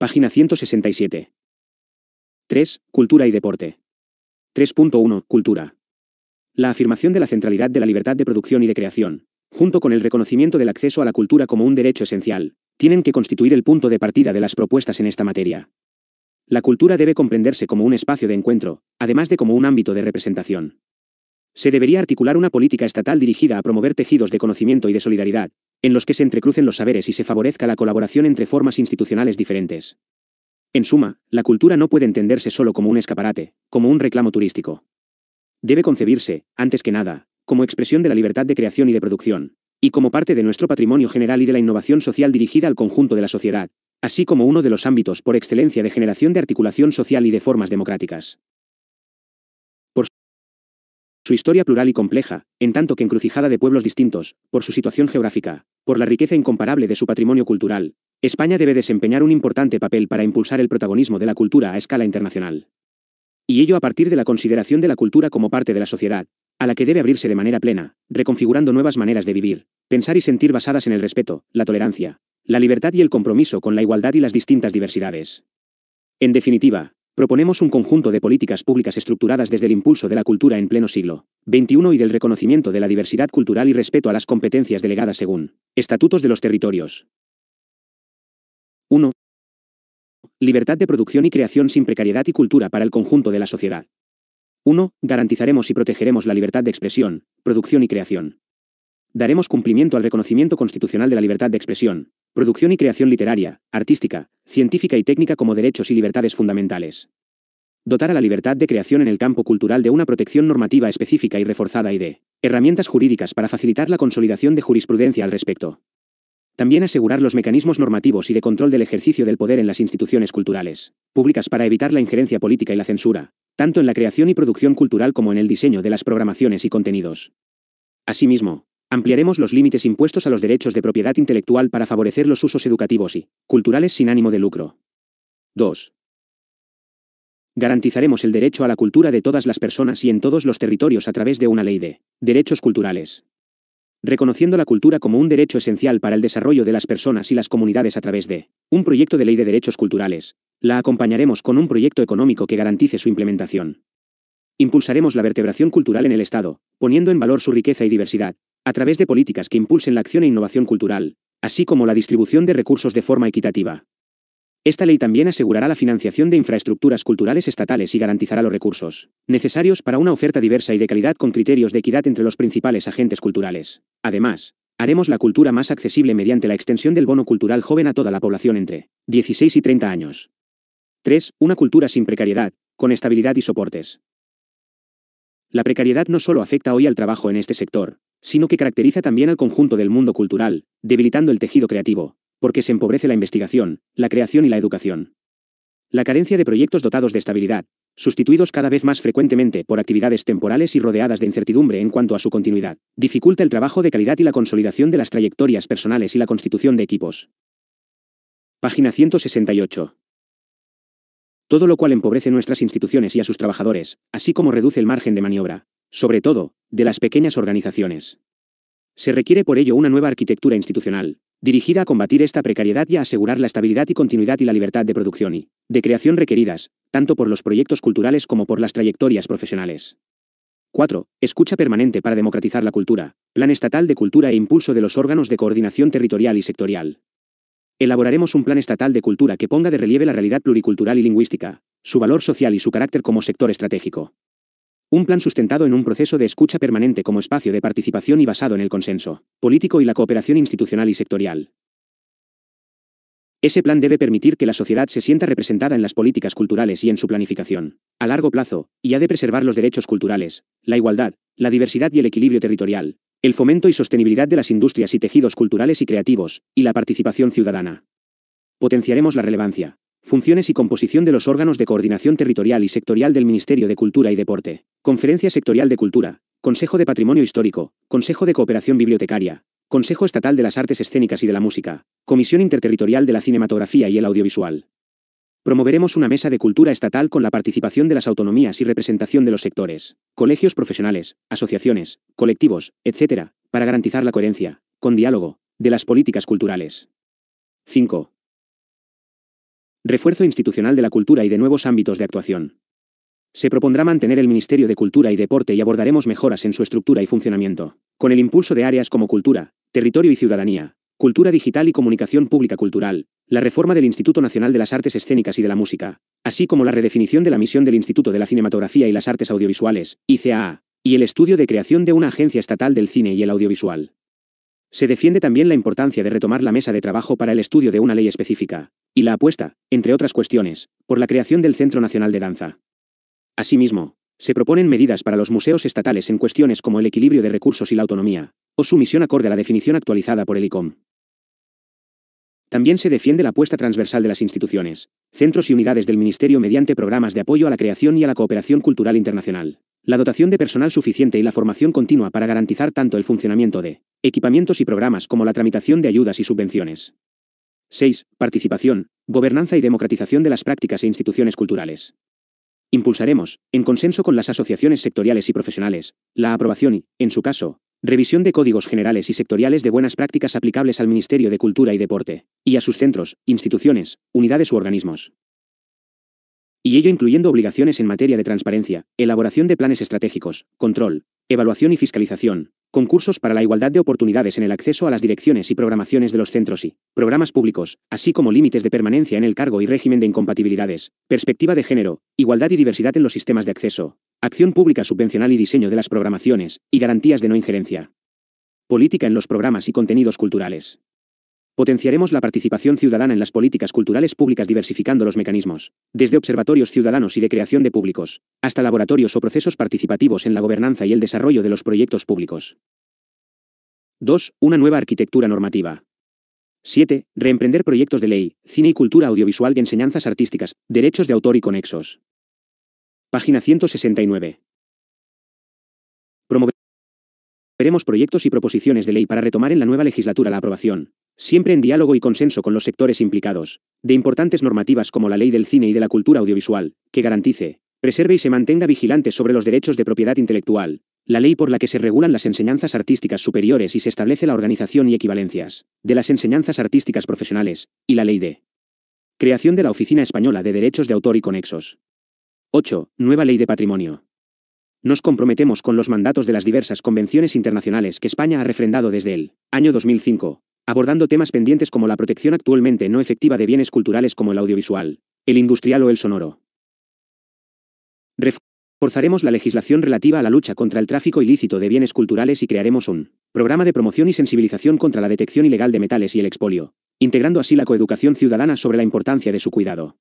Página 167. 3. Cultura y deporte. 3.1. Cultura. La afirmación de la centralidad de la libertad de producción y de creación, junto con el reconocimiento del acceso a la cultura como un derecho esencial, tienen que constituir el punto de partida de las propuestas en esta materia. La cultura debe comprenderse como un espacio de encuentro, además de como un ámbito de representación. Se debería articular una política estatal dirigida a promover tejidos de conocimiento y de solidaridad, en los que se entrecrucen los saberes y se favorezca la colaboración entre formas institucionales diferentes. En suma, la cultura no puede entenderse solo como un escaparate, como un reclamo turístico. Debe concebirse, antes que nada, como expresión de la libertad de creación y de producción, y como parte de nuestro patrimonio general y de la innovación social dirigida al conjunto de la sociedad, así como uno de los ámbitos por excelencia de generación de articulación social y de formas democráticas. Su historia plural y compleja, en tanto que encrucijada de pueblos distintos, por su situación geográfica, por la riqueza incomparable de su patrimonio cultural, España debe desempeñar un importante papel para impulsar el protagonismo de la cultura a escala internacional. Y ello a partir de la consideración de la cultura como parte de la sociedad, a la que debe abrirse de manera plena, reconfigurando nuevas maneras de vivir, pensar y sentir basadas en el respeto, la tolerancia, la libertad y el compromiso con la igualdad y las distintas diversidades. En definitiva, Proponemos un conjunto de políticas públicas estructuradas desde el impulso de la cultura en pleno siglo XXI y del reconocimiento de la diversidad cultural y respeto a las competencias delegadas según estatutos de los territorios. 1. Libertad de producción y creación sin precariedad y cultura para el conjunto de la sociedad. 1. Garantizaremos y protegeremos la libertad de expresión, producción y creación. Daremos cumplimiento al reconocimiento constitucional de la libertad de expresión, producción y creación literaria, artística, científica y técnica como derechos y libertades fundamentales. Dotar a la libertad de creación en el campo cultural de una protección normativa específica y reforzada y de herramientas jurídicas para facilitar la consolidación de jurisprudencia al respecto. También asegurar los mecanismos normativos y de control del ejercicio del poder en las instituciones culturales, públicas para evitar la injerencia política y la censura, tanto en la creación y producción cultural como en el diseño de las programaciones y contenidos. Asimismo, Ampliaremos los límites impuestos a los derechos de propiedad intelectual para favorecer los usos educativos y culturales sin ánimo de lucro. 2. Garantizaremos el derecho a la cultura de todas las personas y en todos los territorios a través de una ley de derechos culturales. Reconociendo la cultura como un derecho esencial para el desarrollo de las personas y las comunidades a través de un proyecto de ley de derechos culturales, la acompañaremos con un proyecto económico que garantice su implementación. Impulsaremos la vertebración cultural en el Estado, poniendo en valor su riqueza y diversidad, a través de políticas que impulsen la acción e innovación cultural, así como la distribución de recursos de forma equitativa. Esta ley también asegurará la financiación de infraestructuras culturales estatales y garantizará los recursos necesarios para una oferta diversa y de calidad con criterios de equidad entre los principales agentes culturales. Además, haremos la cultura más accesible mediante la extensión del bono cultural joven a toda la población entre 16 y 30 años. 3. Una cultura sin precariedad, con estabilidad y soportes. La precariedad no solo afecta hoy al trabajo en este sector, sino que caracteriza también al conjunto del mundo cultural, debilitando el tejido creativo, porque se empobrece la investigación, la creación y la educación. La carencia de proyectos dotados de estabilidad, sustituidos cada vez más frecuentemente por actividades temporales y rodeadas de incertidumbre en cuanto a su continuidad, dificulta el trabajo de calidad y la consolidación de las trayectorias personales y la constitución de equipos. Página 168. Todo lo cual empobrece nuestras instituciones y a sus trabajadores, así como reduce el margen de maniobra, sobre todo, de las pequeñas organizaciones. Se requiere por ello una nueva arquitectura institucional, dirigida a combatir esta precariedad y a asegurar la estabilidad y continuidad y la libertad de producción y de creación requeridas, tanto por los proyectos culturales como por las trayectorias profesionales. 4. Escucha permanente para democratizar la cultura, plan estatal de cultura e impulso de los órganos de coordinación territorial y sectorial. Elaboraremos un plan estatal de cultura que ponga de relieve la realidad pluricultural y lingüística, su valor social y su carácter como sector estratégico. Un plan sustentado en un proceso de escucha permanente como espacio de participación y basado en el consenso político y la cooperación institucional y sectorial. Ese plan debe permitir que la sociedad se sienta representada en las políticas culturales y en su planificación, a largo plazo, y ha de preservar los derechos culturales, la igualdad, la diversidad y el equilibrio territorial, el fomento y sostenibilidad de las industrias y tejidos culturales y creativos, y la participación ciudadana. Potenciaremos la relevancia, Funciones y composición de los órganos de coordinación territorial y sectorial del Ministerio de Cultura y Deporte. Conferencia Sectorial de Cultura. Consejo de Patrimonio Histórico. Consejo de Cooperación Bibliotecaria. Consejo Estatal de las Artes Escénicas y de la Música. Comisión Interterritorial de la Cinematografía y el Audiovisual. Promoveremos una mesa de cultura estatal con la participación de las autonomías y representación de los sectores, colegios profesionales, asociaciones, colectivos, etc., para garantizar la coherencia, con diálogo, de las políticas culturales. 5. Refuerzo institucional de la cultura y de nuevos ámbitos de actuación. Se propondrá mantener el Ministerio de Cultura y Deporte y abordaremos mejoras en su estructura y funcionamiento, con el impulso de áreas como cultura, territorio y ciudadanía, cultura digital y comunicación pública cultural, la reforma del Instituto Nacional de las Artes Escénicas y de la Música, así como la redefinición de la misión del Instituto de la Cinematografía y las Artes Audiovisuales, ICAA, y el estudio de creación de una agencia estatal del cine y el audiovisual. Se defiende también la importancia de retomar la mesa de trabajo para el estudio de una ley específica, y la apuesta, entre otras cuestiones, por la creación del Centro Nacional de Danza. Asimismo, se proponen medidas para los museos estatales en cuestiones como el equilibrio de recursos y la autonomía, o su misión acorde a la definición actualizada por el ICOM. También se defiende la apuesta transversal de las instituciones, centros y unidades del Ministerio mediante programas de apoyo a la creación y a la cooperación cultural internacional, la dotación de personal suficiente y la formación continua para garantizar tanto el funcionamiento de equipamientos y programas como la tramitación de ayudas y subvenciones. 6. Participación, gobernanza y democratización de las prácticas e instituciones culturales. Impulsaremos, en consenso con las asociaciones sectoriales y profesionales, la aprobación y, en su caso, revisión de códigos generales y sectoriales de buenas prácticas aplicables al Ministerio de Cultura y Deporte, y a sus centros, instituciones, unidades u organismos y ello incluyendo obligaciones en materia de transparencia, elaboración de planes estratégicos, control, evaluación y fiscalización, concursos para la igualdad de oportunidades en el acceso a las direcciones y programaciones de los centros y programas públicos, así como límites de permanencia en el cargo y régimen de incompatibilidades, perspectiva de género, igualdad y diversidad en los sistemas de acceso, acción pública subvencional y diseño de las programaciones, y garantías de no injerencia. Política en los programas y contenidos culturales. Potenciaremos la participación ciudadana en las políticas culturales públicas diversificando los mecanismos, desde observatorios ciudadanos y de creación de públicos, hasta laboratorios o procesos participativos en la gobernanza y el desarrollo de los proyectos públicos. 2. Una nueva arquitectura normativa. 7. Reemprender proyectos de ley, cine y cultura audiovisual y enseñanzas artísticas, derechos de autor y conexos. Página 169. Promover Veremos proyectos y proposiciones de ley para retomar en la nueva legislatura la aprobación, siempre en diálogo y consenso con los sectores implicados, de importantes normativas como la ley del cine y de la cultura audiovisual, que garantice, preserve y se mantenga vigilante sobre los derechos de propiedad intelectual, la ley por la que se regulan las enseñanzas artísticas superiores y se establece la organización y equivalencias de las enseñanzas artísticas profesionales, y la ley de creación de la Oficina Española de Derechos de Autor y Conexos. 8. Nueva Ley de Patrimonio. Nos comprometemos con los mandatos de las diversas convenciones internacionales que España ha refrendado desde el año 2005, abordando temas pendientes como la protección actualmente no efectiva de bienes culturales como el audiovisual, el industrial o el sonoro. Reforzaremos la legislación relativa a la lucha contra el tráfico ilícito de bienes culturales y crearemos un programa de promoción y sensibilización contra la detección ilegal de metales y el expolio, integrando así la coeducación ciudadana sobre la importancia de su cuidado.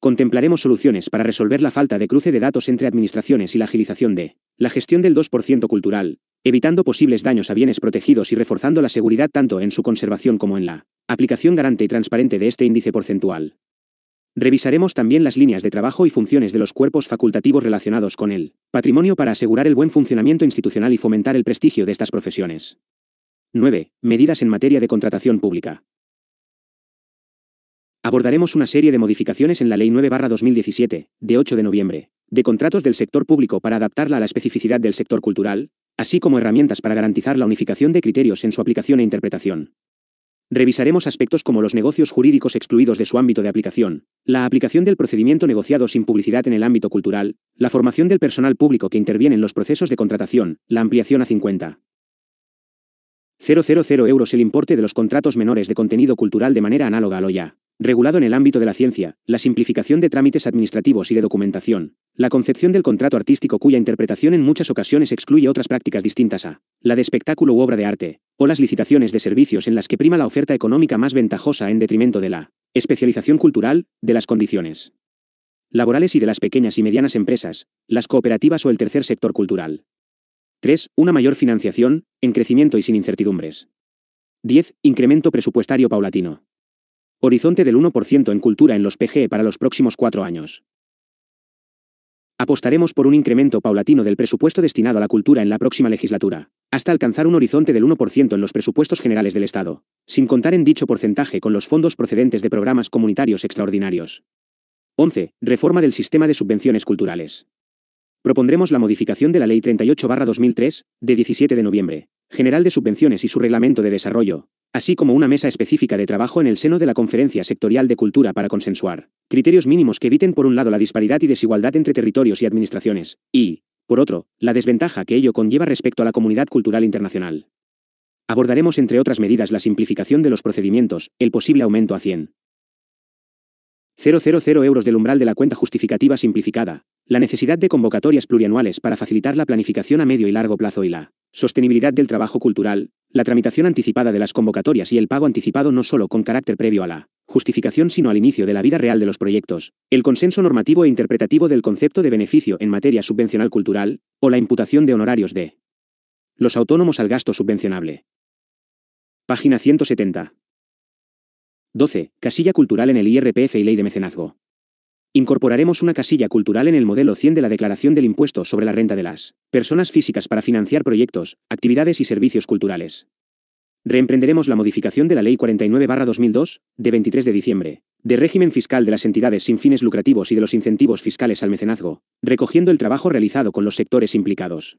Contemplaremos soluciones para resolver la falta de cruce de datos entre administraciones y la agilización de la gestión del 2% cultural, evitando posibles daños a bienes protegidos y reforzando la seguridad tanto en su conservación como en la aplicación garante y transparente de este índice porcentual. Revisaremos también las líneas de trabajo y funciones de los cuerpos facultativos relacionados con el patrimonio para asegurar el buen funcionamiento institucional y fomentar el prestigio de estas profesiones. 9. Medidas en materia de contratación pública abordaremos una serie de modificaciones en la Ley 9-2017, de 8 de noviembre, de contratos del sector público para adaptarla a la especificidad del sector cultural, así como herramientas para garantizar la unificación de criterios en su aplicación e interpretación. Revisaremos aspectos como los negocios jurídicos excluidos de su ámbito de aplicación, la aplicación del procedimiento negociado sin publicidad en el ámbito cultural, la formación del personal público que interviene en los procesos de contratación, la ampliación a 50, 000 euros el importe de los contratos menores de contenido cultural de manera análoga a lo ya regulado en el ámbito de la ciencia, la simplificación de trámites administrativos y de documentación, la concepción del contrato artístico cuya interpretación en muchas ocasiones excluye otras prácticas distintas a la de espectáculo u obra de arte, o las licitaciones de servicios en las que prima la oferta económica más ventajosa en detrimento de la especialización cultural, de las condiciones laborales y de las pequeñas y medianas empresas, las cooperativas o el tercer sector cultural. 3. Una mayor financiación, en crecimiento y sin incertidumbres. 10. Incremento presupuestario paulatino. Horizonte del 1% en cultura en los PGE para los próximos cuatro años. Apostaremos por un incremento paulatino del presupuesto destinado a la cultura en la próxima legislatura, hasta alcanzar un horizonte del 1% en los presupuestos generales del Estado, sin contar en dicho porcentaje con los fondos procedentes de programas comunitarios extraordinarios. 11. Reforma del sistema de subvenciones culturales propondremos la modificación de la Ley 38-2003, de 17 de noviembre, General de Subvenciones y su Reglamento de Desarrollo, así como una mesa específica de trabajo en el seno de la Conferencia Sectorial de Cultura para consensuar criterios mínimos que eviten por un lado la disparidad y desigualdad entre territorios y administraciones, y, por otro, la desventaja que ello conlleva respecto a la comunidad cultural internacional. Abordaremos entre otras medidas la simplificación de los procedimientos, el posible aumento a 100.000 euros del umbral de la cuenta justificativa simplificada, la necesidad de convocatorias plurianuales para facilitar la planificación a medio y largo plazo y la sostenibilidad del trabajo cultural, la tramitación anticipada de las convocatorias y el pago anticipado no solo con carácter previo a la justificación sino al inicio de la vida real de los proyectos, el consenso normativo e interpretativo del concepto de beneficio en materia subvencional cultural, o la imputación de honorarios de los autónomos al gasto subvencionable. Página 170. 12. Casilla cultural en el IRPF y ley de mecenazgo. Incorporaremos una casilla cultural en el modelo 100 de la Declaración del Impuesto sobre la Renta de las Personas Físicas para financiar proyectos, actividades y servicios culturales. Reemprenderemos la modificación de la Ley 49-2002, de 23 de diciembre, de régimen fiscal de las entidades sin fines lucrativos y de los incentivos fiscales al mecenazgo, recogiendo el trabajo realizado con los sectores implicados.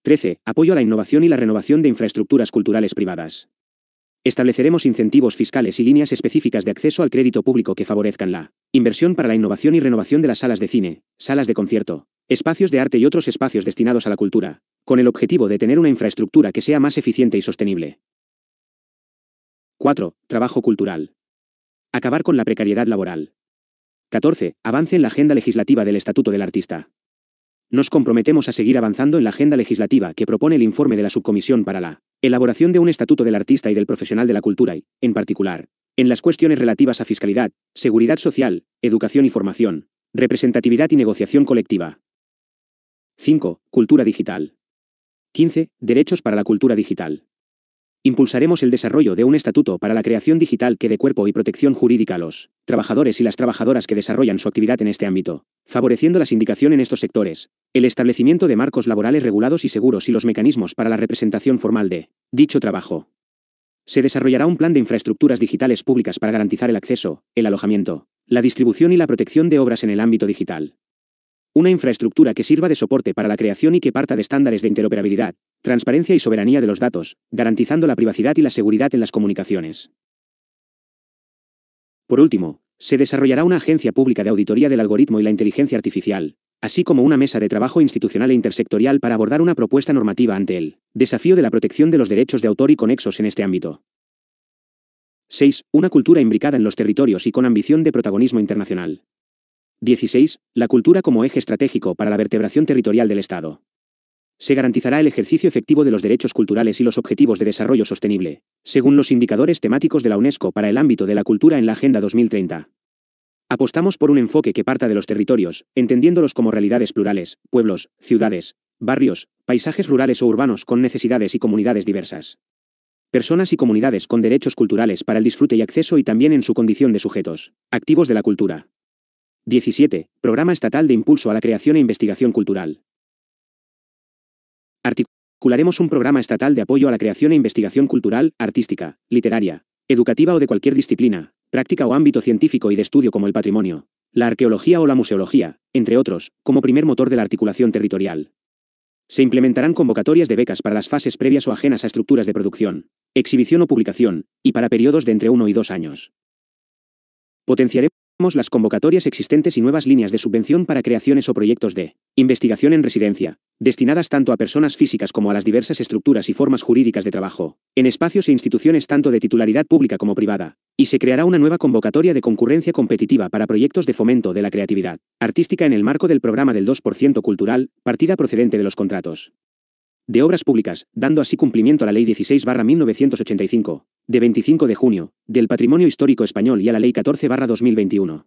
13. Apoyo a la innovación y la renovación de infraestructuras culturales privadas. Estableceremos incentivos fiscales y líneas específicas de acceso al crédito público que favorezcan la inversión para la innovación y renovación de las salas de cine, salas de concierto, espacios de arte y otros espacios destinados a la cultura, con el objetivo de tener una infraestructura que sea más eficiente y sostenible. 4. Trabajo cultural. Acabar con la precariedad laboral. 14. Avance en la agenda legislativa del Estatuto del Artista nos comprometemos a seguir avanzando en la agenda legislativa que propone el informe de la Subcomisión para la elaboración de un Estatuto del Artista y del Profesional de la Cultura y, en particular, en las cuestiones relativas a fiscalidad, seguridad social, educación y formación, representatividad y negociación colectiva. 5. Cultura digital. 15. Derechos para la cultura digital. Impulsaremos el desarrollo de un estatuto para la creación digital que dé cuerpo y protección jurídica a los trabajadores y las trabajadoras que desarrollan su actividad en este ámbito, favoreciendo la sindicación en estos sectores, el establecimiento de marcos laborales regulados y seguros y los mecanismos para la representación formal de dicho trabajo. Se desarrollará un plan de infraestructuras digitales públicas para garantizar el acceso, el alojamiento, la distribución y la protección de obras en el ámbito digital. Una infraestructura que sirva de soporte para la creación y que parta de estándares de interoperabilidad, Transparencia y soberanía de los datos, garantizando la privacidad y la seguridad en las comunicaciones. Por último, se desarrollará una agencia pública de auditoría del algoritmo y la inteligencia artificial, así como una mesa de trabajo institucional e intersectorial para abordar una propuesta normativa ante el desafío de la protección de los derechos de autor y conexos en este ámbito. 6. Una cultura imbricada en los territorios y con ambición de protagonismo internacional. 16. La cultura como eje estratégico para la vertebración territorial del Estado se garantizará el ejercicio efectivo de los derechos culturales y los objetivos de desarrollo sostenible, según los indicadores temáticos de la UNESCO para el ámbito de la cultura en la Agenda 2030. Apostamos por un enfoque que parta de los territorios, entendiéndolos como realidades plurales, pueblos, ciudades, barrios, paisajes rurales o urbanos con necesidades y comunidades diversas. Personas y comunidades con derechos culturales para el disfrute y acceso y también en su condición de sujetos, activos de la cultura. 17. Programa Estatal de Impulso a la Creación e Investigación Cultural. Articularemos un programa estatal de apoyo a la creación e investigación cultural, artística, literaria, educativa o de cualquier disciplina, práctica o ámbito científico y de estudio como el patrimonio, la arqueología o la museología, entre otros, como primer motor de la articulación territorial. Se implementarán convocatorias de becas para las fases previas o ajenas a estructuras de producción, exhibición o publicación, y para periodos de entre uno y dos años. Potenciaremos las convocatorias existentes y nuevas líneas de subvención para creaciones o proyectos de investigación en residencia, destinadas tanto a personas físicas como a las diversas estructuras y formas jurídicas de trabajo, en espacios e instituciones tanto de titularidad pública como privada, y se creará una nueva convocatoria de concurrencia competitiva para proyectos de fomento de la creatividad artística en el marco del programa del 2% cultural, partida procedente de los contratos de Obras Públicas, dando así cumplimiento a la Ley 16-1985, de 25 de junio, del Patrimonio Histórico Español y a la Ley 14-2021.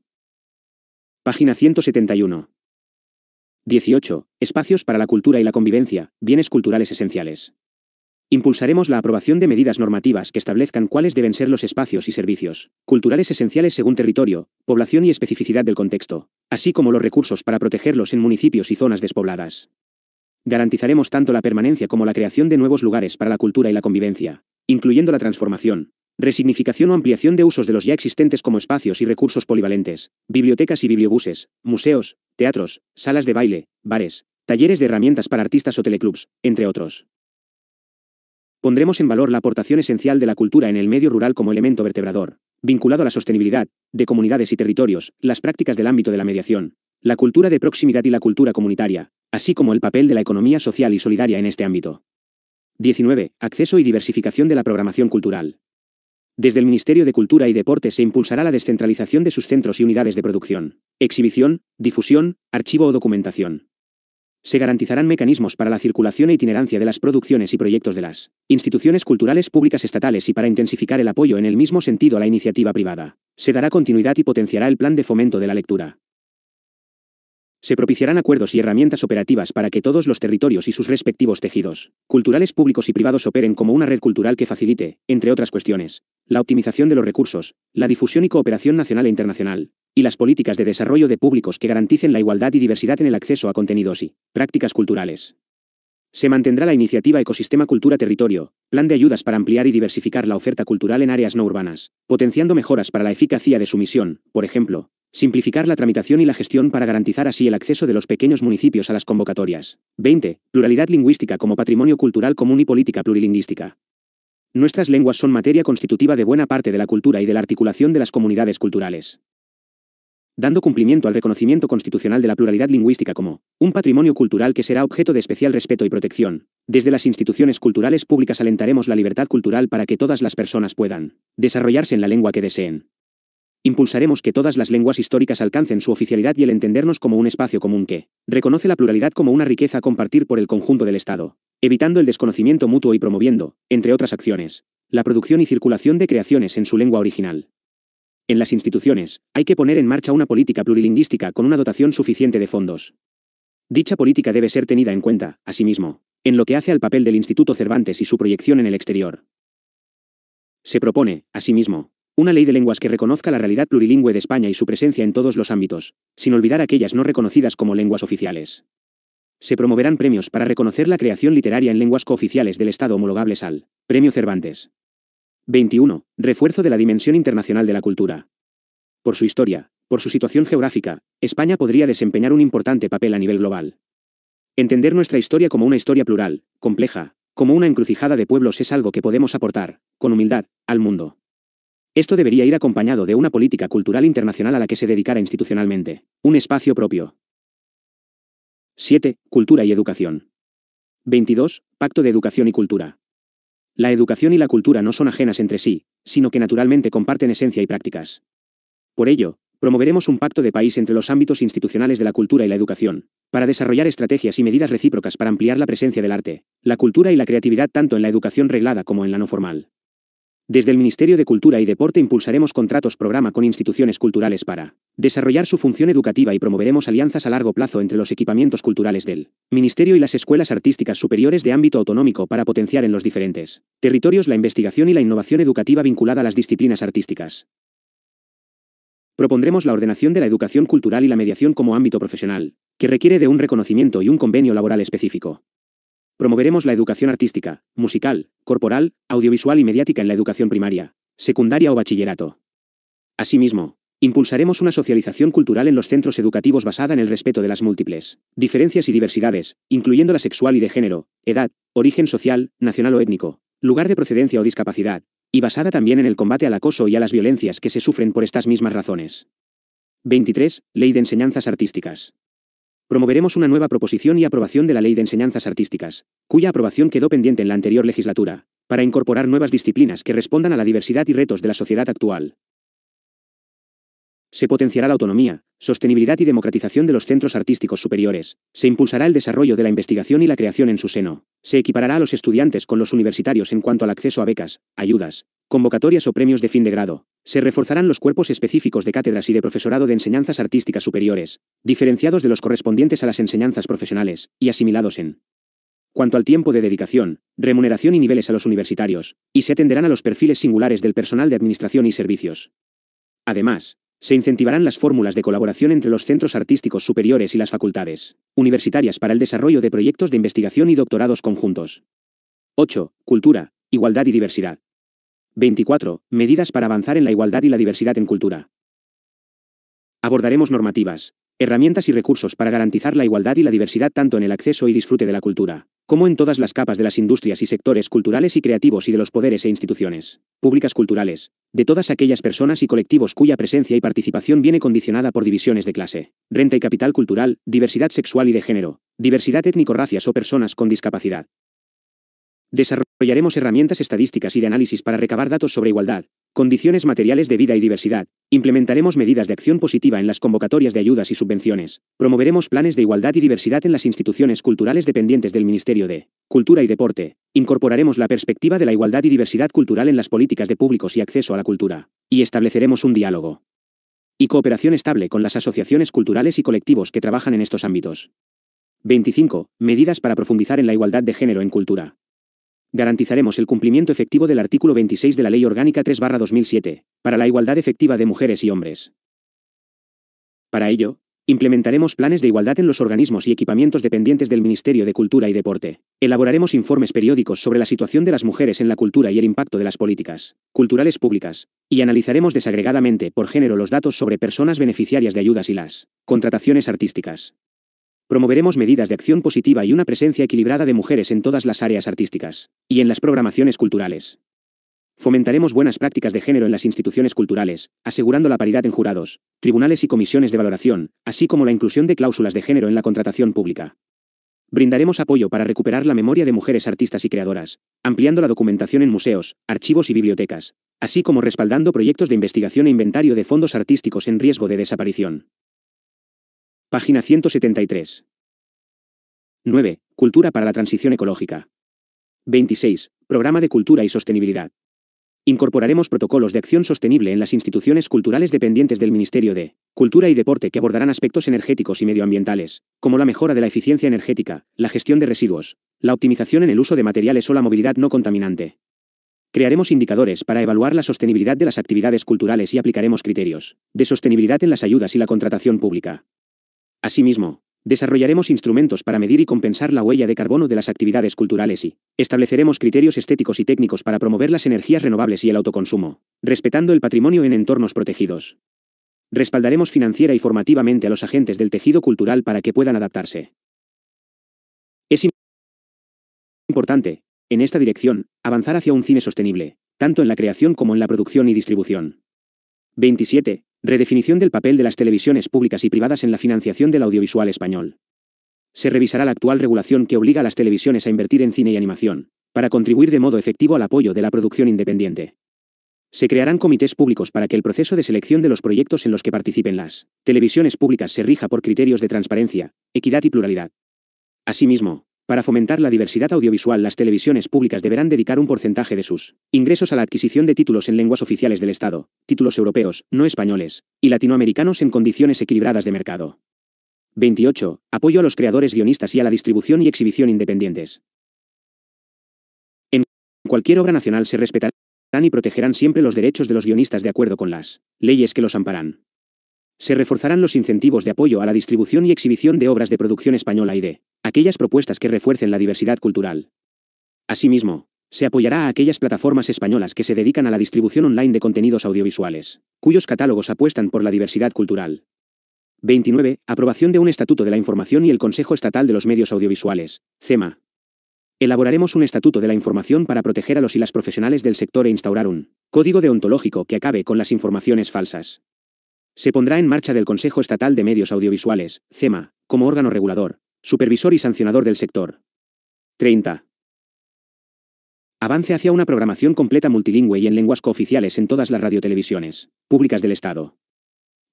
Página 171. 18. Espacios para la cultura y la convivencia, bienes culturales esenciales. Impulsaremos la aprobación de medidas normativas que establezcan cuáles deben ser los espacios y servicios culturales esenciales según territorio, población y especificidad del contexto, así como los recursos para protegerlos en municipios y zonas despobladas. Garantizaremos tanto la permanencia como la creación de nuevos lugares para la cultura y la convivencia, incluyendo la transformación, resignificación o ampliación de usos de los ya existentes como espacios y recursos polivalentes, bibliotecas y bibliobuses, museos, teatros, salas de baile, bares, talleres de herramientas para artistas o teleclubs, entre otros. Pondremos en valor la aportación esencial de la cultura en el medio rural como elemento vertebrador, vinculado a la sostenibilidad, de comunidades y territorios, las prácticas del ámbito de la mediación, la cultura de proximidad y la cultura comunitaria, así como el papel de la economía social y solidaria en este ámbito. 19. Acceso y diversificación de la programación cultural. Desde el Ministerio de Cultura y Deportes se impulsará la descentralización de sus centros y unidades de producción, exhibición, difusión, archivo o documentación. Se garantizarán mecanismos para la circulación e itinerancia de las producciones y proyectos de las instituciones culturales públicas estatales y para intensificar el apoyo en el mismo sentido a la iniciativa privada. Se dará continuidad y potenciará el plan de fomento de la lectura. Se propiciarán acuerdos y herramientas operativas para que todos los territorios y sus respectivos tejidos, culturales públicos y privados operen como una red cultural que facilite, entre otras cuestiones, la optimización de los recursos, la difusión y cooperación nacional e internacional, y las políticas de desarrollo de públicos que garanticen la igualdad y diversidad en el acceso a contenidos y prácticas culturales. Se mantendrá la iniciativa Ecosistema Cultura Territorio, plan de ayudas para ampliar y diversificar la oferta cultural en áreas no urbanas, potenciando mejoras para la eficacia de su misión, por ejemplo, Simplificar la tramitación y la gestión para garantizar así el acceso de los pequeños municipios a las convocatorias. 20. Pluralidad lingüística como patrimonio cultural común y política plurilingüística. Nuestras lenguas son materia constitutiva de buena parte de la cultura y de la articulación de las comunidades culturales. Dando cumplimiento al reconocimiento constitucional de la pluralidad lingüística como un patrimonio cultural que será objeto de especial respeto y protección, desde las instituciones culturales públicas alentaremos la libertad cultural para que todas las personas puedan desarrollarse en la lengua que deseen, Impulsaremos que todas las lenguas históricas alcancen su oficialidad y el entendernos como un espacio común que reconoce la pluralidad como una riqueza a compartir por el conjunto del Estado, evitando el desconocimiento mutuo y promoviendo, entre otras acciones, la producción y circulación de creaciones en su lengua original. En las instituciones, hay que poner en marcha una política plurilingüística con una dotación suficiente de fondos. Dicha política debe ser tenida en cuenta, asimismo, en lo que hace al papel del Instituto Cervantes y su proyección en el exterior. Se propone, asimismo, una ley de lenguas que reconozca la realidad plurilingüe de España y su presencia en todos los ámbitos, sin olvidar aquellas no reconocidas como lenguas oficiales. Se promoverán premios para reconocer la creación literaria en lenguas cooficiales del Estado homologables al Premio Cervantes. 21. Refuerzo de la dimensión internacional de la cultura. Por su historia, por su situación geográfica, España podría desempeñar un importante papel a nivel global. Entender nuestra historia como una historia plural, compleja, como una encrucijada de pueblos es algo que podemos aportar, con humildad, al mundo. Esto debería ir acompañado de una política cultural internacional a la que se dedicara institucionalmente, un espacio propio. 7. Cultura y educación. 22. Pacto de educación y cultura. La educación y la cultura no son ajenas entre sí, sino que naturalmente comparten esencia y prácticas. Por ello, promoveremos un pacto de país entre los ámbitos institucionales de la cultura y la educación, para desarrollar estrategias y medidas recíprocas para ampliar la presencia del arte, la cultura y la creatividad tanto en la educación reglada como en la no formal. Desde el Ministerio de Cultura y Deporte impulsaremos contratos programa con instituciones culturales para desarrollar su función educativa y promoveremos alianzas a largo plazo entre los equipamientos culturales del Ministerio y las escuelas artísticas superiores de ámbito autonómico para potenciar en los diferentes territorios la investigación y la innovación educativa vinculada a las disciplinas artísticas. Propondremos la ordenación de la educación cultural y la mediación como ámbito profesional, que requiere de un reconocimiento y un convenio laboral específico. Promoveremos la educación artística, musical, corporal, audiovisual y mediática en la educación primaria, secundaria o bachillerato. Asimismo, impulsaremos una socialización cultural en los centros educativos basada en el respeto de las múltiples diferencias y diversidades, incluyendo la sexual y de género, edad, origen social, nacional o étnico, lugar de procedencia o discapacidad, y basada también en el combate al acoso y a las violencias que se sufren por estas mismas razones. 23. Ley de Enseñanzas Artísticas promoveremos una nueva proposición y aprobación de la Ley de Enseñanzas Artísticas, cuya aprobación quedó pendiente en la anterior legislatura, para incorporar nuevas disciplinas que respondan a la diversidad y retos de la sociedad actual. Se potenciará la autonomía, sostenibilidad y democratización de los centros artísticos superiores, se impulsará el desarrollo de la investigación y la creación en su seno, se equiparará a los estudiantes con los universitarios en cuanto al acceso a becas, ayudas, convocatorias o premios de fin de grado, se reforzarán los cuerpos específicos de cátedras y de profesorado de enseñanzas artísticas superiores, diferenciados de los correspondientes a las enseñanzas profesionales, y asimilados en cuanto al tiempo de dedicación, remuneración y niveles a los universitarios, y se atenderán a los perfiles singulares del personal de administración y servicios. Además, se incentivarán las fórmulas de colaboración entre los centros artísticos superiores y las facultades universitarias para el desarrollo de proyectos de investigación y doctorados conjuntos. 8. Cultura, igualdad y diversidad. 24. Medidas para avanzar en la igualdad y la diversidad en cultura. Abordaremos normativas, herramientas y recursos para garantizar la igualdad y la diversidad tanto en el acceso y disfrute de la cultura, como en todas las capas de las industrias y sectores culturales y creativos y de los poderes e instituciones públicas culturales, de todas aquellas personas y colectivos cuya presencia y participación viene condicionada por divisiones de clase, renta y capital cultural, diversidad sexual y de género, diversidad étnico-racias o personas con discapacidad. Desarrollaremos herramientas estadísticas y de análisis para recabar datos sobre igualdad, condiciones materiales de vida y diversidad, implementaremos medidas de acción positiva en las convocatorias de ayudas y subvenciones, promoveremos planes de igualdad y diversidad en las instituciones culturales dependientes del Ministerio de Cultura y Deporte, incorporaremos la perspectiva de la igualdad y diversidad cultural en las políticas de públicos y acceso a la cultura, y estableceremos un diálogo y cooperación estable con las asociaciones culturales y colectivos que trabajan en estos ámbitos. 25. Medidas para profundizar en la igualdad de género en cultura. Garantizaremos el cumplimiento efectivo del artículo 26 de la Ley Orgánica 3-2007, para la igualdad efectiva de mujeres y hombres. Para ello, implementaremos planes de igualdad en los organismos y equipamientos dependientes del Ministerio de Cultura y Deporte. Elaboraremos informes periódicos sobre la situación de las mujeres en la cultura y el impacto de las políticas culturales públicas, y analizaremos desagregadamente por género los datos sobre personas beneficiarias de ayudas y las contrataciones artísticas. Promoveremos medidas de acción positiva y una presencia equilibrada de mujeres en todas las áreas artísticas y en las programaciones culturales. Fomentaremos buenas prácticas de género en las instituciones culturales, asegurando la paridad en jurados, tribunales y comisiones de valoración, así como la inclusión de cláusulas de género en la contratación pública. Brindaremos apoyo para recuperar la memoria de mujeres artistas y creadoras, ampliando la documentación en museos, archivos y bibliotecas, así como respaldando proyectos de investigación e inventario de fondos artísticos en riesgo de desaparición. Página 173. 9. Cultura para la transición ecológica. 26. Programa de Cultura y Sostenibilidad. Incorporaremos protocolos de acción sostenible en las instituciones culturales dependientes del Ministerio de Cultura y Deporte que abordarán aspectos energéticos y medioambientales, como la mejora de la eficiencia energética, la gestión de residuos, la optimización en el uso de materiales o la movilidad no contaminante. Crearemos indicadores para evaluar la sostenibilidad de las actividades culturales y aplicaremos criterios de sostenibilidad en las ayudas y la contratación pública. Asimismo, desarrollaremos instrumentos para medir y compensar la huella de carbono de las actividades culturales y estableceremos criterios estéticos y técnicos para promover las energías renovables y el autoconsumo, respetando el patrimonio en entornos protegidos. Respaldaremos financiera y formativamente a los agentes del tejido cultural para que puedan adaptarse. Es importante, en esta dirección, avanzar hacia un cine sostenible, tanto en la creación como en la producción y distribución. 27. Redefinición del papel de las televisiones públicas y privadas en la financiación del audiovisual español. Se revisará la actual regulación que obliga a las televisiones a invertir en cine y animación, para contribuir de modo efectivo al apoyo de la producción independiente. Se crearán comités públicos para que el proceso de selección de los proyectos en los que participen las televisiones públicas se rija por criterios de transparencia, equidad y pluralidad. Asimismo, para fomentar la diversidad audiovisual, las televisiones públicas deberán dedicar un porcentaje de sus ingresos a la adquisición de títulos en lenguas oficiales del Estado, títulos europeos, no españoles, y latinoamericanos en condiciones equilibradas de mercado. 28. Apoyo a los creadores guionistas y a la distribución y exhibición independientes. En cualquier obra nacional se respetarán y protegerán siempre los derechos de los guionistas de acuerdo con las leyes que los amparan. Se reforzarán los incentivos de apoyo a la distribución y exhibición de obras de producción española y de aquellas propuestas que refuercen la diversidad cultural. Asimismo, se apoyará a aquellas plataformas españolas que se dedican a la distribución online de contenidos audiovisuales, cuyos catálogos apuestan por la diversidad cultural. 29. Aprobación de un Estatuto de la Información y el Consejo Estatal de los Medios Audiovisuales, CEMA. Elaboraremos un Estatuto de la Información para proteger a los y las profesionales del sector e instaurar un código deontológico que acabe con las informaciones falsas. Se pondrá en marcha del Consejo Estatal de Medios Audiovisuales, CEMA, como órgano regulador, supervisor y sancionador del sector. 30. Avance hacia una programación completa multilingüe y en lenguas cooficiales en todas las radiotelevisiones públicas del Estado.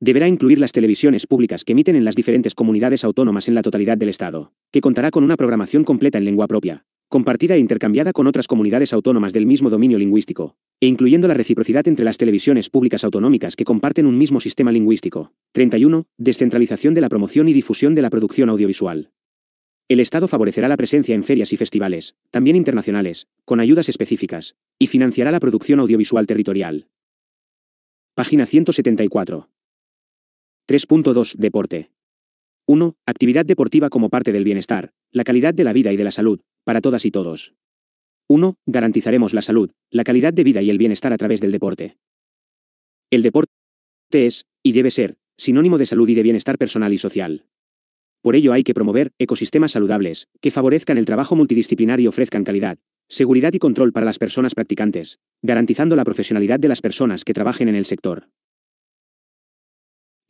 Deberá incluir las televisiones públicas que emiten en las diferentes comunidades autónomas en la totalidad del Estado, que contará con una programación completa en lengua propia, compartida e intercambiada con otras comunidades autónomas del mismo dominio lingüístico, e incluyendo la reciprocidad entre las televisiones públicas autonómicas que comparten un mismo sistema lingüístico. 31. Descentralización de la promoción y difusión de la producción audiovisual. El Estado favorecerá la presencia en ferias y festivales, también internacionales, con ayudas específicas, y financiará la producción audiovisual territorial. Página 174. 3.2 Deporte. 1. Actividad deportiva como parte del bienestar, la calidad de la vida y de la salud, para todas y todos. 1. Garantizaremos la salud, la calidad de vida y el bienestar a través del deporte. El deporte es, y debe ser, sinónimo de salud y de bienestar personal y social. Por ello hay que promover ecosistemas saludables, que favorezcan el trabajo multidisciplinar y ofrezcan calidad, seguridad y control para las personas practicantes, garantizando la profesionalidad de las personas que trabajen en el sector.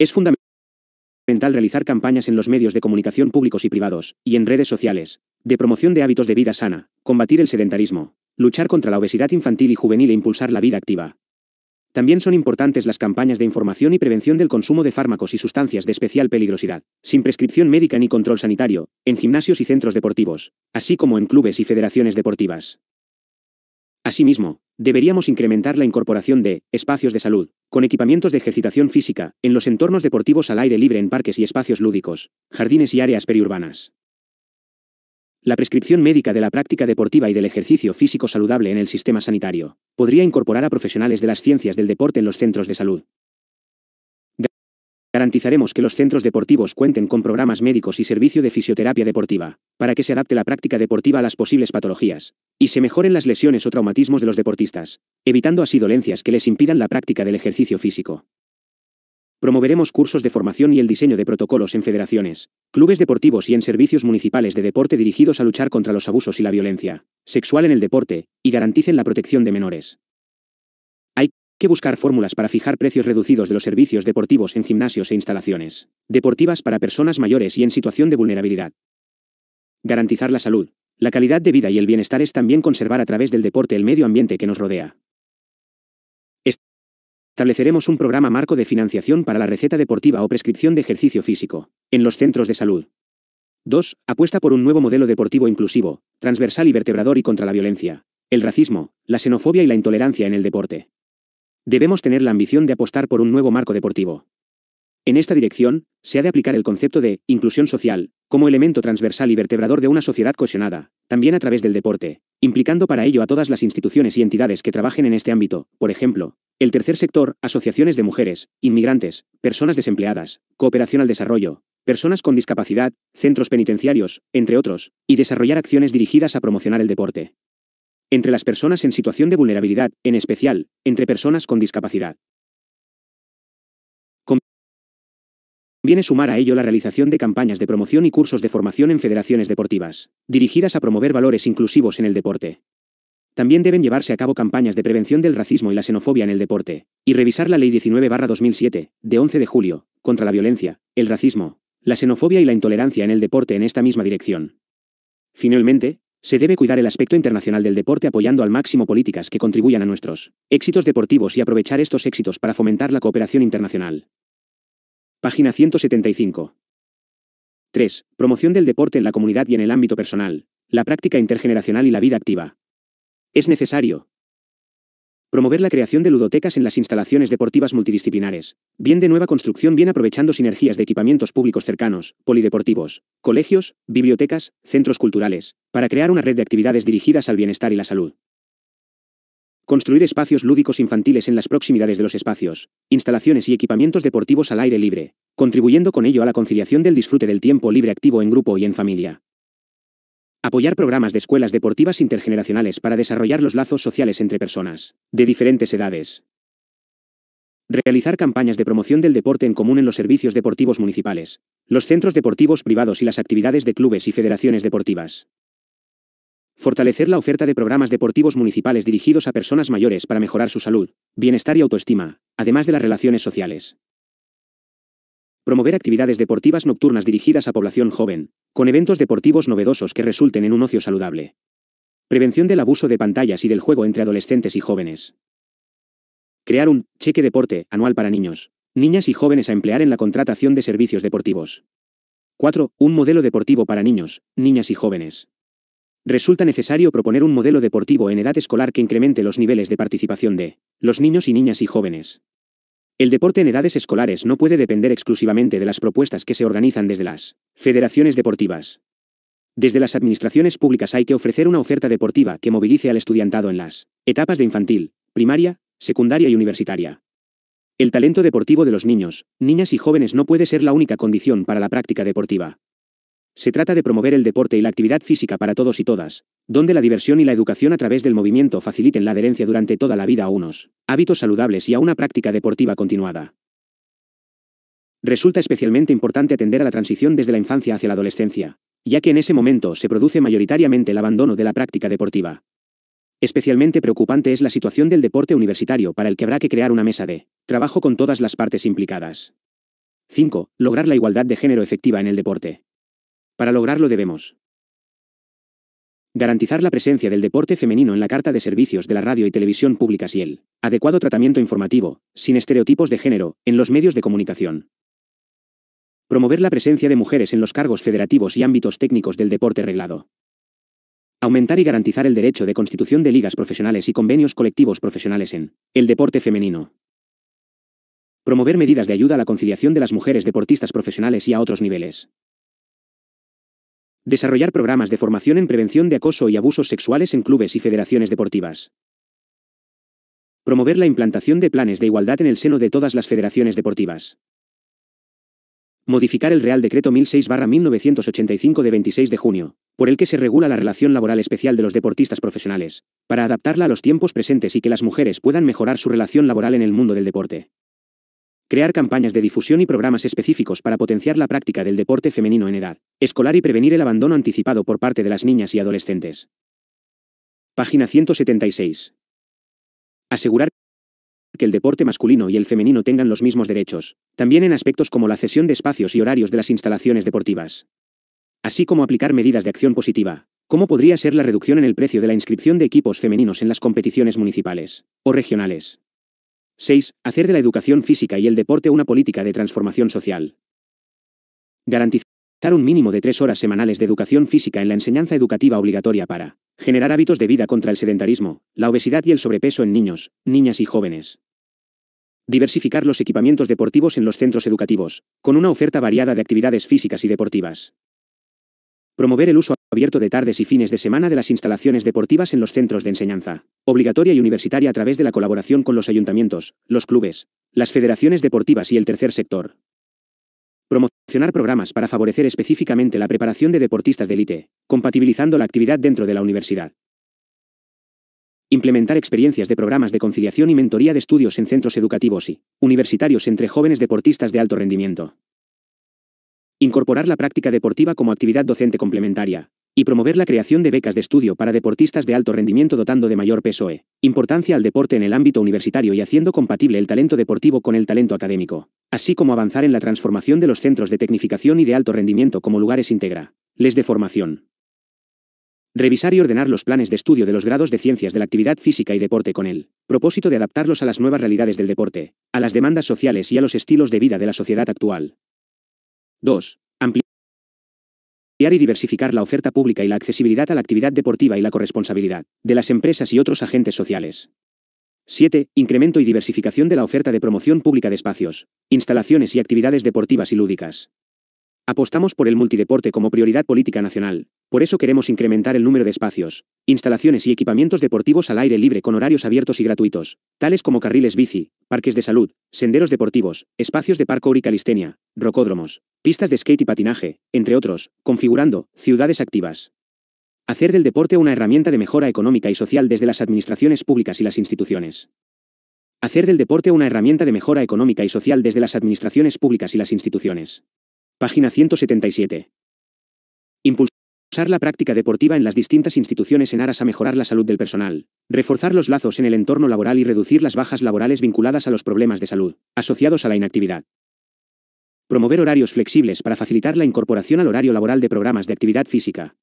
Es fundamental realizar campañas en los medios de comunicación públicos y privados, y en redes sociales, de promoción de hábitos de vida sana, combatir el sedentarismo, luchar contra la obesidad infantil y juvenil e impulsar la vida activa. También son importantes las campañas de información y prevención del consumo de fármacos y sustancias de especial peligrosidad, sin prescripción médica ni control sanitario, en gimnasios y centros deportivos, así como en clubes y federaciones deportivas. Asimismo, deberíamos incrementar la incorporación de espacios de salud, con equipamientos de ejercitación física, en los entornos deportivos al aire libre en parques y espacios lúdicos, jardines y áreas periurbanas. La prescripción médica de la práctica deportiva y del ejercicio físico saludable en el sistema sanitario podría incorporar a profesionales de las ciencias del deporte en los centros de salud, Garantizaremos que los centros deportivos cuenten con programas médicos y servicio de fisioterapia deportiva, para que se adapte la práctica deportiva a las posibles patologías, y se mejoren las lesiones o traumatismos de los deportistas, evitando así dolencias que les impidan la práctica del ejercicio físico. Promoveremos cursos de formación y el diseño de protocolos en federaciones, clubes deportivos y en servicios municipales de deporte dirigidos a luchar contra los abusos y la violencia sexual en el deporte, y garanticen la protección de menores que buscar fórmulas para fijar precios reducidos de los servicios deportivos en gimnasios e instalaciones deportivas para personas mayores y en situación de vulnerabilidad. Garantizar la salud, la calidad de vida y el bienestar es también conservar a través del deporte el medio ambiente que nos rodea. Estableceremos un programa marco de financiación para la receta deportiva o prescripción de ejercicio físico en los centros de salud. 2. Apuesta por un nuevo modelo deportivo inclusivo, transversal y vertebrador y contra la violencia, el racismo, la xenofobia y la intolerancia en el deporte. Debemos tener la ambición de apostar por un nuevo marco deportivo. En esta dirección, se ha de aplicar el concepto de inclusión social, como elemento transversal y vertebrador de una sociedad cohesionada, también a través del deporte, implicando para ello a todas las instituciones y entidades que trabajen en este ámbito, por ejemplo, el tercer sector, asociaciones de mujeres, inmigrantes, personas desempleadas, cooperación al desarrollo, personas con discapacidad, centros penitenciarios, entre otros, y desarrollar acciones dirigidas a promocionar el deporte entre las personas en situación de vulnerabilidad, en especial, entre personas con discapacidad. Viene sumar a ello la realización de campañas de promoción y cursos de formación en federaciones deportivas, dirigidas a promover valores inclusivos en el deporte. También deben llevarse a cabo campañas de prevención del racismo y la xenofobia en el deporte, y revisar la Ley 19-2007, de 11 de julio, contra la violencia, el racismo, la xenofobia y la intolerancia en el deporte en esta misma dirección. Finalmente, se debe cuidar el aspecto internacional del deporte apoyando al máximo políticas que contribuyan a nuestros éxitos deportivos y aprovechar estos éxitos para fomentar la cooperación internacional. Página 175. 3. Promoción del deporte en la comunidad y en el ámbito personal, la práctica intergeneracional y la vida activa. Es necesario, Promover la creación de ludotecas en las instalaciones deportivas multidisciplinares. Bien de nueva construcción bien aprovechando sinergias de equipamientos públicos cercanos, polideportivos, colegios, bibliotecas, centros culturales, para crear una red de actividades dirigidas al bienestar y la salud. Construir espacios lúdicos infantiles en las proximidades de los espacios, instalaciones y equipamientos deportivos al aire libre, contribuyendo con ello a la conciliación del disfrute del tiempo libre activo en grupo y en familia. Apoyar programas de escuelas deportivas intergeneracionales para desarrollar los lazos sociales entre personas de diferentes edades. Realizar campañas de promoción del deporte en común en los servicios deportivos municipales, los centros deportivos privados y las actividades de clubes y federaciones deportivas. Fortalecer la oferta de programas deportivos municipales dirigidos a personas mayores para mejorar su salud, bienestar y autoestima, además de las relaciones sociales. Promover actividades deportivas nocturnas dirigidas a población joven, con eventos deportivos novedosos que resulten en un ocio saludable. Prevención del abuso de pantallas y del juego entre adolescentes y jóvenes. Crear un cheque deporte anual para niños, niñas y jóvenes a emplear en la contratación de servicios deportivos. 4. Un modelo deportivo para niños, niñas y jóvenes. Resulta necesario proponer un modelo deportivo en edad escolar que incremente los niveles de participación de los niños y niñas y jóvenes. El deporte en edades escolares no puede depender exclusivamente de las propuestas que se organizan desde las federaciones deportivas. Desde las administraciones públicas hay que ofrecer una oferta deportiva que movilice al estudiantado en las etapas de infantil, primaria, secundaria y universitaria. El talento deportivo de los niños, niñas y jóvenes no puede ser la única condición para la práctica deportiva. Se trata de promover el deporte y la actividad física para todos y todas, donde la diversión y la educación a través del movimiento faciliten la adherencia durante toda la vida a unos hábitos saludables y a una práctica deportiva continuada. Resulta especialmente importante atender a la transición desde la infancia hacia la adolescencia, ya que en ese momento se produce mayoritariamente el abandono de la práctica deportiva. Especialmente preocupante es la situación del deporte universitario para el que habrá que crear una mesa de trabajo con todas las partes implicadas. 5. Lograr la igualdad de género efectiva en el deporte. Para lograrlo debemos garantizar la presencia del deporte femenino en la Carta de Servicios de la Radio y Televisión Públicas y el adecuado tratamiento informativo, sin estereotipos de género, en los medios de comunicación. Promover la presencia de mujeres en los cargos federativos y ámbitos técnicos del deporte reglado. Aumentar y garantizar el derecho de constitución de ligas profesionales y convenios colectivos profesionales en el deporte femenino. Promover medidas de ayuda a la conciliación de las mujeres deportistas profesionales y a otros niveles. Desarrollar programas de formación en prevención de acoso y abusos sexuales en clubes y federaciones deportivas. Promover la implantación de planes de igualdad en el seno de todas las federaciones deportivas. Modificar el Real Decreto 1006-1985 de 26 de junio, por el que se regula la relación laboral especial de los deportistas profesionales, para adaptarla a los tiempos presentes y que las mujeres puedan mejorar su relación laboral en el mundo del deporte crear campañas de difusión y programas específicos para potenciar la práctica del deporte femenino en edad escolar y prevenir el abandono anticipado por parte de las niñas y adolescentes. Página 176. Asegurar que el deporte masculino y el femenino tengan los mismos derechos, también en aspectos como la cesión de espacios y horarios de las instalaciones deportivas. Así como aplicar medidas de acción positiva, como podría ser la reducción en el precio de la inscripción de equipos femeninos en las competiciones municipales o regionales. 6. Hacer de la educación física y el deporte una política de transformación social. Garantizar un mínimo de tres horas semanales de educación física en la enseñanza educativa obligatoria para generar hábitos de vida contra el sedentarismo, la obesidad y el sobrepeso en niños, niñas y jóvenes. Diversificar los equipamientos deportivos en los centros educativos, con una oferta variada de actividades físicas y deportivas. Promover el uso abierto de tardes y fines de semana de las instalaciones deportivas en los centros de enseñanza, obligatoria y universitaria a través de la colaboración con los ayuntamientos, los clubes, las federaciones deportivas y el tercer sector. Promocionar programas para favorecer específicamente la preparación de deportistas de élite, compatibilizando la actividad dentro de la universidad. Implementar experiencias de programas de conciliación y mentoría de estudios en centros educativos y universitarios entre jóvenes deportistas de alto rendimiento incorporar la práctica deportiva como actividad docente complementaria, y promover la creación de becas de estudio para deportistas de alto rendimiento dotando de mayor peso e importancia al deporte en el ámbito universitario y haciendo compatible el talento deportivo con el talento académico, así como avanzar en la transformación de los centros de tecnificación y de alto rendimiento como lugares íntegra. les de formación. Revisar y ordenar los planes de estudio de los grados de ciencias de la actividad física y deporte con el propósito de adaptarlos a las nuevas realidades del deporte, a las demandas sociales y a los estilos de vida de la sociedad actual. 2. Ampliar y diversificar la oferta pública y la accesibilidad a la actividad deportiva y la corresponsabilidad de las empresas y otros agentes sociales. 7. Incremento y diversificación de la oferta de promoción pública de espacios, instalaciones y actividades deportivas y lúdicas. Apostamos por el multideporte como prioridad política nacional. Por eso queremos incrementar el número de espacios, instalaciones y equipamientos deportivos al aire libre con horarios abiertos y gratuitos, tales como carriles bici, parques de salud, senderos deportivos, espacios de parkour y calistenia, rocódromos, pistas de skate y patinaje, entre otros, configurando ciudades activas. Hacer del deporte una herramienta de mejora económica y social desde las administraciones públicas y las instituciones. Hacer del deporte una herramienta de mejora económica y social desde las administraciones públicas y las instituciones. Página 177. Impulsar la práctica deportiva en las distintas instituciones en aras a mejorar la salud del personal, reforzar los lazos en el entorno laboral y reducir las bajas laborales vinculadas a los problemas de salud, asociados a la inactividad. Promover horarios flexibles para facilitar la incorporación al horario laboral de programas de actividad física.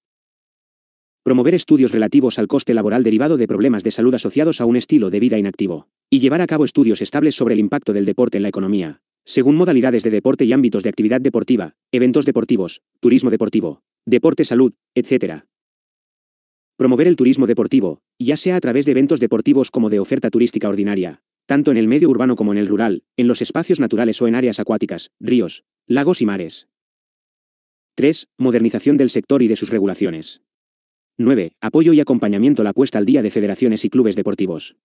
Promover estudios relativos al coste laboral derivado de problemas de salud asociados a un estilo de vida inactivo. Y llevar a cabo estudios estables sobre el impacto del deporte en la economía, según modalidades de deporte y ámbitos de actividad deportiva, eventos deportivos, turismo deportivo, deporte salud, etc. Promover el turismo deportivo, ya sea a través de eventos deportivos como de oferta turística ordinaria, tanto en el medio urbano como en el rural, en los espacios naturales o en áreas acuáticas, ríos, lagos y mares. 3. Modernización del sector y de sus regulaciones. 9. Apoyo y acompañamiento a la puesta al día de federaciones y clubes deportivos.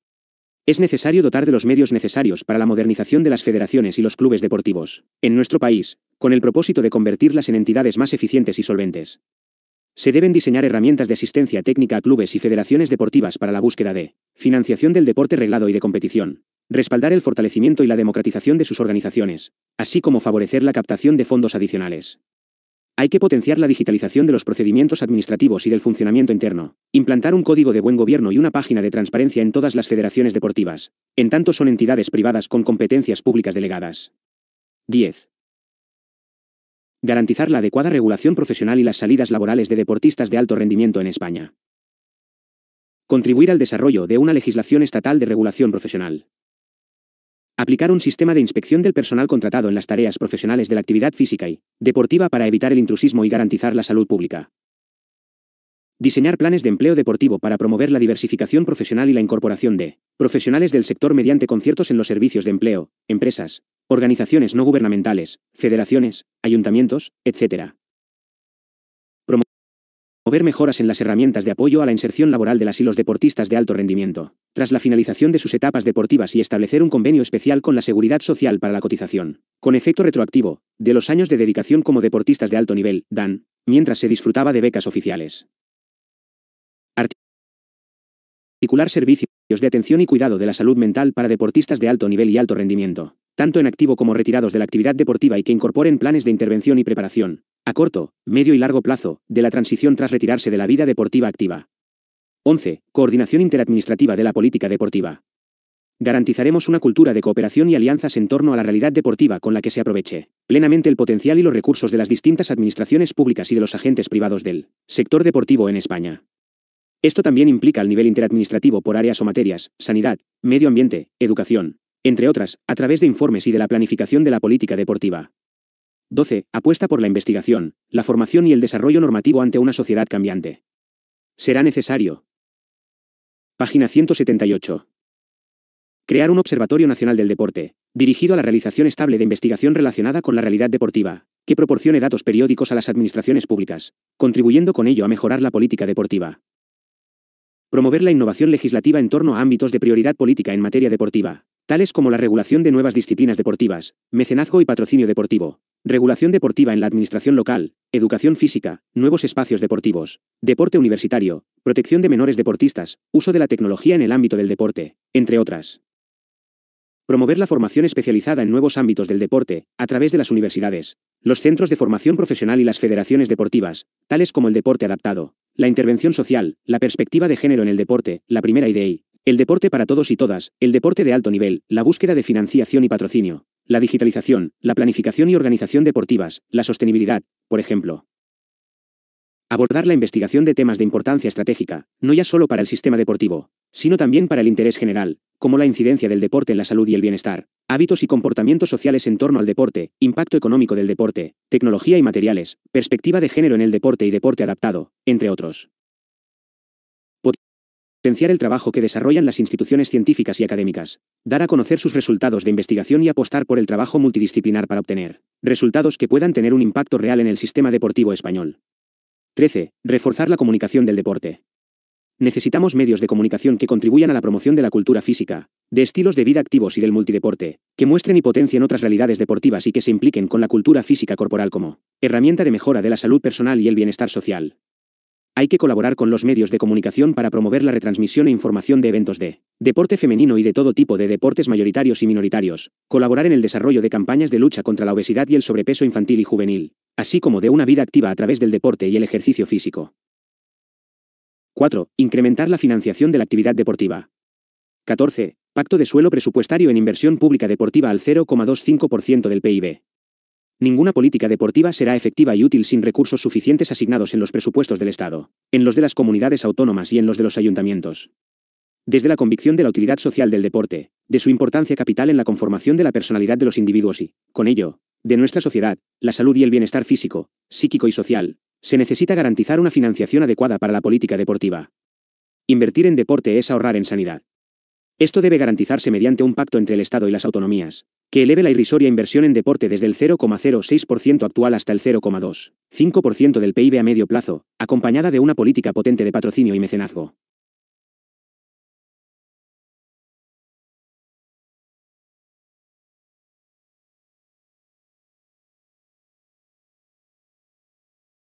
Es necesario dotar de los medios necesarios para la modernización de las federaciones y los clubes deportivos, en nuestro país, con el propósito de convertirlas en entidades más eficientes y solventes. Se deben diseñar herramientas de asistencia técnica a clubes y federaciones deportivas para la búsqueda de financiación del deporte reglado y de competición, respaldar el fortalecimiento y la democratización de sus organizaciones, así como favorecer la captación de fondos adicionales. Hay que potenciar la digitalización de los procedimientos administrativos y del funcionamiento interno, implantar un código de buen gobierno y una página de transparencia en todas las federaciones deportivas, en tanto son entidades privadas con competencias públicas delegadas. 10. Garantizar la adecuada regulación profesional y las salidas laborales de deportistas de alto rendimiento en España. Contribuir al desarrollo de una legislación estatal de regulación profesional. Aplicar un sistema de inspección del personal contratado en las tareas profesionales de la actividad física y deportiva para evitar el intrusismo y garantizar la salud pública. Diseñar planes de empleo deportivo para promover la diversificación profesional y la incorporación de profesionales del sector mediante conciertos en los servicios de empleo, empresas, organizaciones no gubernamentales, federaciones, ayuntamientos, etc ver mejoras en las herramientas de apoyo a la inserción laboral de las y los deportistas de alto rendimiento, tras la finalización de sus etapas deportivas y establecer un convenio especial con la Seguridad Social para la cotización, con efecto retroactivo, de los años de dedicación como deportistas de alto nivel, DAN, mientras se disfrutaba de becas oficiales. Articular servicio de atención y cuidado de la salud mental para deportistas de alto nivel y alto rendimiento, tanto en activo como retirados de la actividad deportiva y que incorporen planes de intervención y preparación, a corto, medio y largo plazo, de la transición tras retirarse de la vida deportiva activa. 11. Coordinación interadministrativa de la política deportiva. Garantizaremos una cultura de cooperación y alianzas en torno a la realidad deportiva con la que se aproveche plenamente el potencial y los recursos de las distintas administraciones públicas y de los agentes privados del sector deportivo en España esto también implica al nivel interadministrativo por áreas o materias, sanidad, medio ambiente, educación, entre otras, a través de informes y de la planificación de la política deportiva. 12. Apuesta por la investigación, la formación y el desarrollo normativo ante una sociedad cambiante. Será necesario. Página 178. Crear un Observatorio Nacional del Deporte, dirigido a la realización estable de investigación relacionada con la realidad deportiva, que proporcione datos periódicos a las administraciones públicas, contribuyendo con ello a mejorar la política deportiva. Promover la innovación legislativa en torno a ámbitos de prioridad política en materia deportiva, tales como la regulación de nuevas disciplinas deportivas, mecenazgo y patrocinio deportivo, regulación deportiva en la administración local, educación física, nuevos espacios deportivos, deporte universitario, protección de menores deportistas, uso de la tecnología en el ámbito del deporte, entre otras. Promover la formación especializada en nuevos ámbitos del deporte, a través de las universidades, los centros de formación profesional y las federaciones deportivas, tales como el deporte adaptado, la intervención social, la perspectiva de género en el deporte, la primera IDEI, e el deporte para todos y todas, el deporte de alto nivel, la búsqueda de financiación y patrocinio, la digitalización, la planificación y organización deportivas, la sostenibilidad, por ejemplo. Abordar la investigación de temas de importancia estratégica, no ya solo para el sistema deportivo, sino también para el interés general, como la incidencia del deporte en la salud y el bienestar, hábitos y comportamientos sociales en torno al deporte, impacto económico del deporte, tecnología y materiales, perspectiva de género en el deporte y deporte adaptado, entre otros. Potenciar el trabajo que desarrollan las instituciones científicas y académicas, dar a conocer sus resultados de investigación y apostar por el trabajo multidisciplinar para obtener resultados que puedan tener un impacto real en el sistema deportivo español. 13. Reforzar la comunicación del deporte. Necesitamos medios de comunicación que contribuyan a la promoción de la cultura física, de estilos de vida activos y del multideporte, que muestren y potencien otras realidades deportivas y que se impliquen con la cultura física corporal como herramienta de mejora de la salud personal y el bienestar social. Hay que colaborar con los medios de comunicación para promover la retransmisión e información de eventos de deporte femenino y de todo tipo de deportes mayoritarios y minoritarios, colaborar en el desarrollo de campañas de lucha contra la obesidad y el sobrepeso infantil y juvenil, así como de una vida activa a través del deporte y el ejercicio físico. 4. Incrementar la financiación de la actividad deportiva. 14. Pacto de suelo presupuestario en inversión pública deportiva al 0,25% del PIB. Ninguna política deportiva será efectiva y útil sin recursos suficientes asignados en los presupuestos del Estado, en los de las comunidades autónomas y en los de los ayuntamientos. Desde la convicción de la utilidad social del deporte, de su importancia capital en la conformación de la personalidad de los individuos y, con ello, de nuestra sociedad, la salud y el bienestar físico, psíquico y social, se necesita garantizar una financiación adecuada para la política deportiva. Invertir en deporte es ahorrar en sanidad. Esto debe garantizarse mediante un pacto entre el Estado y las autonomías, que eleve la irrisoria inversión en deporte desde el 0,06% actual hasta el 0,25% del PIB a medio plazo, acompañada de una política potente de patrocinio y mecenazgo.